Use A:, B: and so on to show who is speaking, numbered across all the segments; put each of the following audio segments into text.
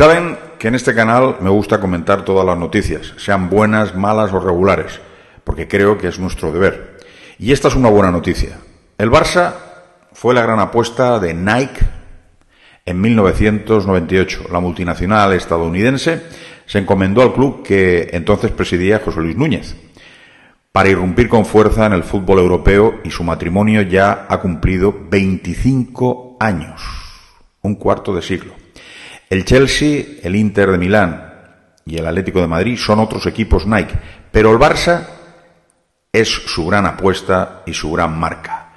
A: Saben que en este canal me gusta comentar todas las noticias, sean buenas, malas o regulares, porque creo que es nuestro deber. Y esta es una buena noticia. El Barça fue la gran apuesta de Nike en 1998. La multinacional estadounidense se encomendó al club que entonces presidía José Luis Núñez para irrumpir con fuerza en el fútbol europeo y su matrimonio ya ha cumplido 25 años, un cuarto de siglo. El Chelsea, el Inter de Milán y el Atlético de Madrid son otros equipos Nike, pero el Barça es su gran apuesta y su gran marca.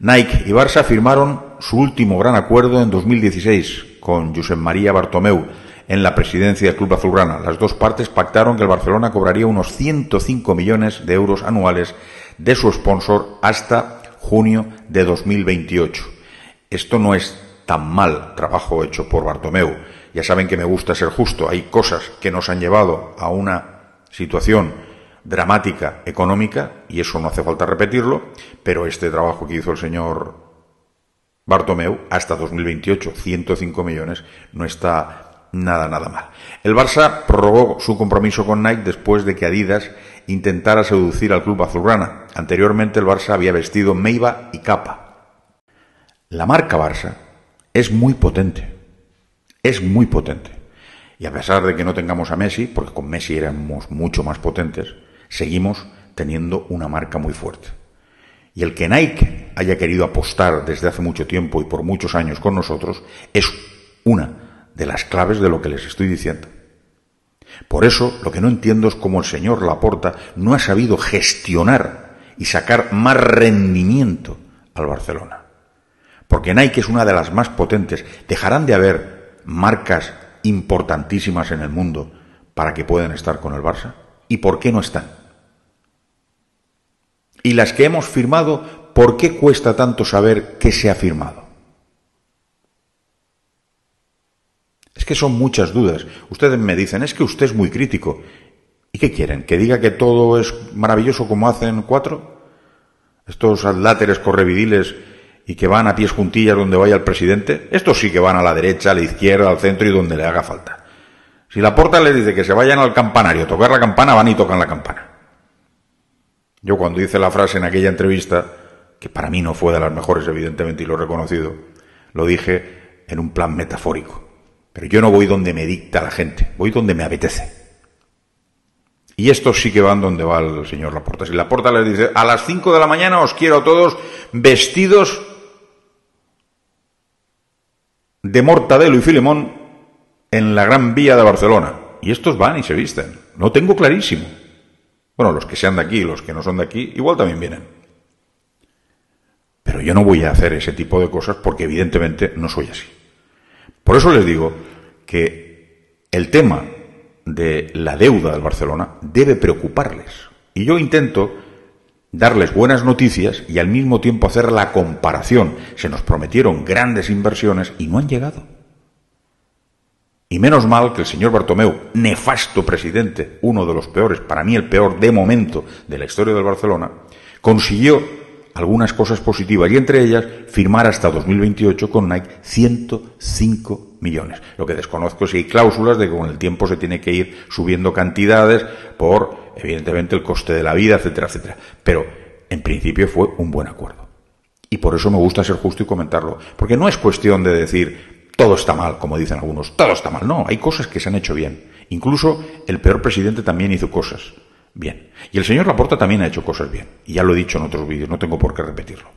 A: Nike y Barça firmaron su último gran acuerdo en 2016 con Josep María Bartomeu en la presidencia del Club Azulgrana. Las dos partes pactaron que el Barcelona cobraría unos 105 millones de euros anuales de su sponsor hasta junio de 2028. Esto no es tan mal trabajo hecho por Bartomeu. Ya saben que me gusta ser justo. Hay cosas que nos han llevado a una situación dramática económica, y eso no hace falta repetirlo, pero este trabajo que hizo el señor Bartomeu hasta 2028, 105 millones, no está nada, nada mal. El Barça prorrogó su compromiso con Nike después de que Adidas intentara seducir al club azulgrana. Anteriormente el Barça había vestido Meiba y capa. La marca Barça es muy potente. Es muy potente. Y a pesar de que no tengamos a Messi, porque con Messi éramos mucho más potentes, seguimos teniendo una marca muy fuerte. Y el que Nike haya querido apostar desde hace mucho tiempo y por muchos años con nosotros es una de las claves de lo que les estoy diciendo. Por eso lo que no entiendo es cómo el señor Laporta no ha sabido gestionar y sacar más rendimiento al Barcelona porque Nike es una de las más potentes. Dejarán de haber marcas importantísimas en el mundo para que puedan estar con el Barça. ¿Y por qué no están? Y las que hemos firmado, ¿por qué cuesta tanto saber qué se ha firmado? Es que son muchas dudas. Ustedes me dicen, es que usted es muy crítico. ¿Y qué quieren? ¿Que diga que todo es maravilloso como hacen cuatro? Estos adláteres correvidiles y que van a pies juntillas donde vaya el presidente, estos sí que van a la derecha, a la izquierda, al centro y donde le haga falta. Si la porta les dice que se vayan al campanario, tocar la campana, van y tocan la campana. Yo cuando hice la frase en aquella entrevista, que para mí no fue de las mejores, evidentemente, y lo he reconocido, lo dije en un plan metafórico. Pero yo no voy donde me dicta la gente, voy donde me apetece. Y estos sí que van donde va el señor Laporta. Si Laporta les dice, a las 5 de la mañana os quiero a todos vestidos de Mortadelo y Filemón en la Gran Vía de Barcelona. Y estos van y se visten. Lo tengo clarísimo. Bueno, los que sean de aquí y los que no son de aquí, igual también vienen. Pero yo no voy a hacer ese tipo de cosas porque evidentemente no soy así. Por eso les digo que el tema de la deuda del Barcelona debe preocuparles. Y yo intento darles buenas noticias y al mismo tiempo hacer la comparación. Se nos prometieron grandes inversiones y no han llegado. Y menos mal que el señor Bartomeu, nefasto presidente, uno de los peores, para mí el peor de momento de la historia del Barcelona, consiguió algunas cosas positivas y entre ellas firmar hasta 2028 con Nike 105 millones. Lo que desconozco es si hay cláusulas de que con el tiempo se tiene que ir subiendo cantidades por evidentemente el coste de la vida, etcétera, etcétera. Pero en principio fue un buen acuerdo. Y por eso me gusta ser justo y comentarlo. Porque no es cuestión de decir todo está mal, como dicen algunos, todo está mal. No, hay cosas que se han hecho bien. Incluso el peor presidente también hizo cosas bien. Y el señor Laporta también ha hecho cosas bien. Y ya lo he dicho en otros vídeos, no tengo por qué repetirlo.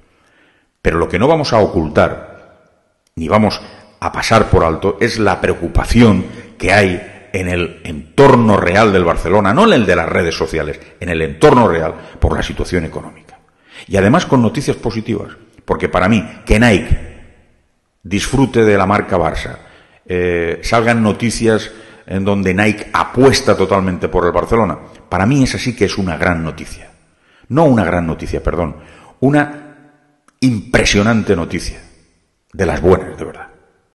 A: Pero lo que no vamos a ocultar, ni vamos a pasar por alto, es la preocupación que hay en el entorno real del Barcelona, no en el de las redes sociales, en el entorno real, por la situación económica. Y además con noticias positivas, porque para mí, que Nike disfrute de la marca Barça, eh, salgan noticias en donde Nike apuesta totalmente por el Barcelona, para mí es así que es una gran noticia. No una gran noticia, perdón, una impresionante noticia, de las buenas, de verdad.